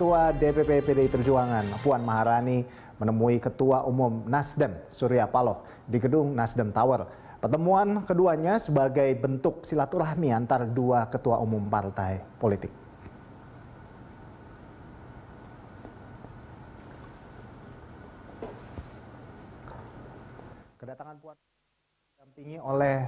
Ketua DPP PDI Perjuangan Puan Maharani menemui Ketua Umum Nasdem Surya Paloh di gedung Nasdem Tower. Pertemuan keduanya sebagai bentuk silaturahmi antar dua ketua umum partai politik. Kedatangan Puan didampingi oleh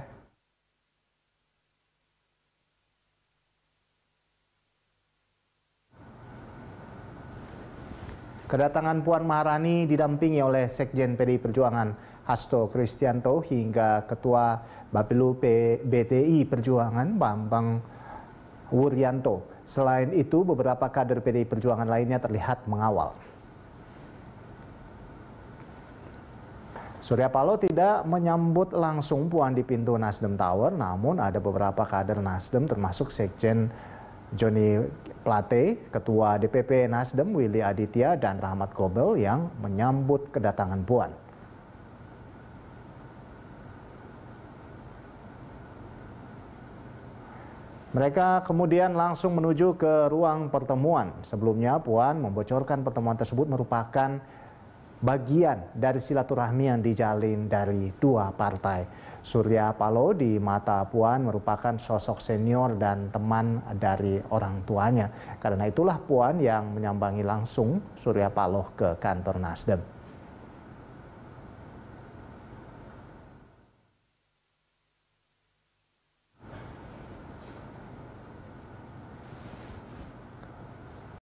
Kedatangan Puan Maharani didampingi oleh Sekjen PDI Perjuangan Hasto Kristianto hingga Ketua Bapilu BTI Perjuangan Bambang Wuryanto. Selain itu, beberapa kader PDI Perjuangan lainnya terlihat mengawal. Surya Paloh tidak menyambut langsung Puan di pintu Nasdem Tower, namun ada beberapa kader Nasdem termasuk Sekjen Joni Plate, Ketua DPP Nasdem Willy Aditya dan Rahmat Gobel yang menyambut kedatangan Puan. Mereka kemudian langsung menuju ke ruang pertemuan. Sebelumnya Puan membocorkan pertemuan tersebut merupakan bagian dari silaturahmi yang dijalin dari dua partai. Surya Paloh di mata Puan merupakan sosok senior dan teman dari orang tuanya. Karena itulah Puan yang menyambangi langsung Surya Paloh ke kantor Nasdem.